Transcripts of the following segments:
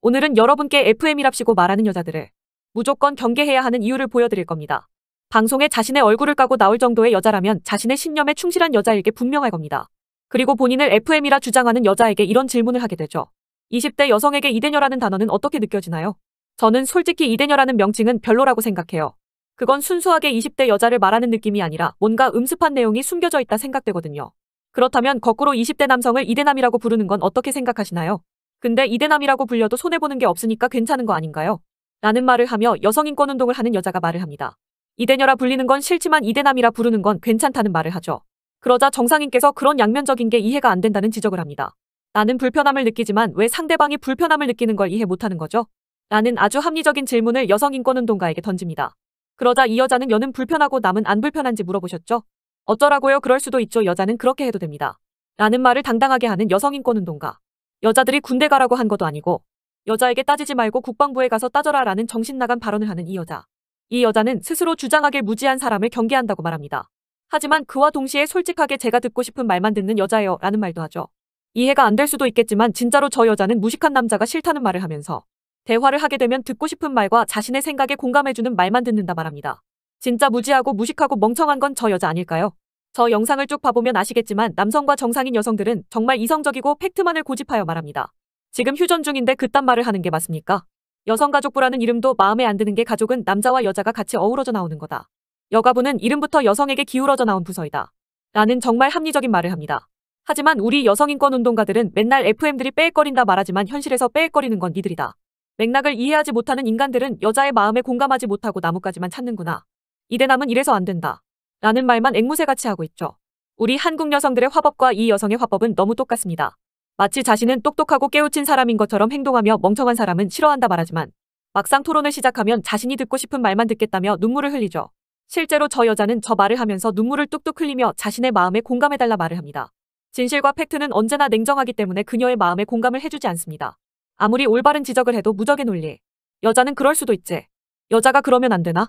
오늘은 여러분께 FM이랍시고 말하는 여자들을 무조건 경계해야 하는 이유를 보여드릴 겁니다. 방송에 자신의 얼굴을 까고 나올 정도의 여자라면 자신의 신념에 충실한 여자에게 분명할 겁니다. 그리고 본인을 FM이라 주장하는 여자에게 이런 질문을 하게 되죠. 20대 여성에게 이대녀라는 단어는 어떻게 느껴지나요? 저는 솔직히 이대녀라는 명칭은 별로라고 생각해요. 그건 순수하게 20대 여자를 말하는 느낌이 아니라 뭔가 음습한 내용이 숨겨져 있다 생각되거든요. 그렇다면 거꾸로 20대 남성을 이대남이라고 부르는 건 어떻게 생각하시나요? 근데 이대남이라고 불려도 손해보는 게 없으니까 괜찮은 거 아닌가요? 라는 말을 하며 여성인권운동을 하는 여자가 말을 합니다. 이대녀라 불리는 건 싫지만 이대남이라 부르는 건 괜찮다는 말을 하죠. 그러자 정상인께서 그런 양면적인 게 이해가 안 된다는 지적을 합니다. 나는 불편함을 느끼지만 왜 상대방이 불편함을 느끼는 걸 이해 못하는 거죠? 라는 아주 합리적인 질문을 여성인권운동가에게 던집니다. 그러자 이 여자는 여는 불편하고 남은 안 불편한지 물어보셨죠? 어쩌라고요? 그럴 수도 있죠. 여자는 그렇게 해도 됩니다. 라는 말을 당당하게 하는 여성인권운동가. 여자들이 군대 가라고 한 것도 아니고 여자에게 따지지 말고 국방부에 가서 따져라 라는 정신나간 발언을 하는 이 여자. 이 여자는 스스로 주장하길 무지한 사람을 경계한다고 말합니다. 하지만 그와 동시에 솔직하게 제가 듣고 싶은 말만 듣는 여자예요 라는 말도 하죠. 이해가 안 될 수도 있겠지만 진짜로 저 여자는 무식한 남자가 싫다는 말을 하면서 대화를 하게 되면 듣고 싶은 말과 자신의 생각에 공감해주는 말만 듣는다 말합니다. 진짜 무지하고 무식하고 멍청한 건 저 여자 아닐까요? 저 영상을 쭉 봐보면 아시겠지만 남성과 정상인 여성들은 정말 이성적이고 팩트만을 고집하여 말합니다. 지금 휴전 중인데 그딴 말을 하는 게 맞습니까? 여성가족부라는 이름도 마음에 안 드는 게 가족은 남자와 여자가 같이 어우러져 나오는 거다. 여가부는 이름부터 여성에게 기울어져 나온 부서이다. 라는 정말 합리적인 말을 합니다. 하지만 우리 여성인권 운동가들은 맨날 FM들이 빼거린다 말하지만 현실에서 빼거리는건 니들이다. 맥락을 이해하지 못하는 인간들은 여자의 마음에 공감하지 못하고 나뭇가지만 찾는구나. 이대남은 이래서 안 된다. 라는 말만 앵무새같이 하고 있죠. 우리 한국 여성들의 화법과 이 여성의 화법은 너무 똑같습니다. 마치 자신은 똑똑하고 깨우친 사람인 것처럼 행동하며 멍청한 사람은 싫어한다 말하지만 막상 토론을 시작하면 자신이 듣고 싶은 말만 듣겠다며 눈물을 흘리죠. 실제로 저 여자는 저 말을 하면서 눈물을 뚝뚝 흘리며 자신의 마음에 공감해달라 말을 합니다. 진실과 팩트는 언제나 냉정하기 때문에 그녀의 마음에 공감을 해주지 않습니다. 아무리 올바른 지적을 해도 무적의 논리. 여자는 그럴 수도 있지. 여자가 그러면 안 되나?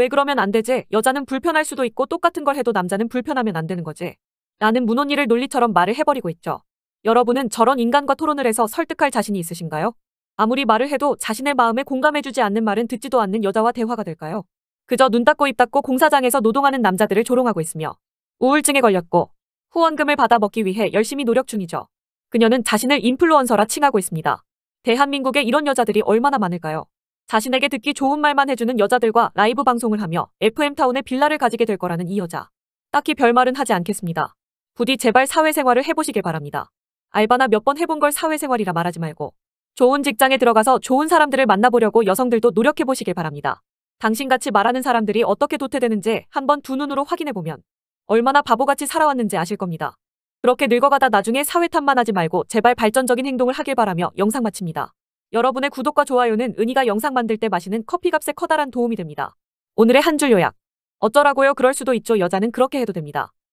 왜 그러면 안 되지? 여자는 불편할 수도 있고 똑같은 걸 해도 남자는 불편하면 안 되는 거지. 라는 문언니를 논리처럼 말을 해버리고 있죠. 여러분은 저런 인간과 토론을 해서 설득할 자신이 있으신가요? 아무리 말을 해도 자신의 마음에 공감해주지 않는 말은 듣지도 않는 여자와 대화가 될까요? 그저 눈 닦고 입 닦고 공사장에서 노동하는 남자들을 조롱하고 있으며 우울증에 걸렸고 후원금을 받아 먹기 위해 열심히 노력 중이죠. 그녀는 자신을 인플루언서라 칭하고 있습니다. 대한민국에 이런 여자들이 얼마나 많을까요? 자신에게 듣기 좋은 말만 해주는 여자들과 라이브 방송을 하며 FM타운의 빌라를 가지게 될 거라는 이 여자. 딱히 별말은 하지 않겠습니다. 부디 제발 사회생활을 해보시길 바랍니다. 알바나 몇 번 해본 걸 사회생활이라 말하지 말고 좋은 직장에 들어가서 좋은 사람들을 만나보려고 여성들도 노력해보시길 바랍니다. 당신같이 말하는 사람들이 어떻게 도태되는지 한번 두 눈으로 확인해보면 얼마나 바보같이 살아왔는지 아실 겁니다. 그렇게 늙어가다 나중에 사회 탐만 하지 말고 제발 발전적인 행동을 하길 바라며 영상 마칩니다. 여러분의 구독과 좋아요는 은희가 영상 만들 때 마시는 커피값에 커다란 도움이 됩니다. 오늘의 한 줄 요약. 어쩌라고요? 그럴 수도 있죠. 여자는 그렇게 해도 됩니다.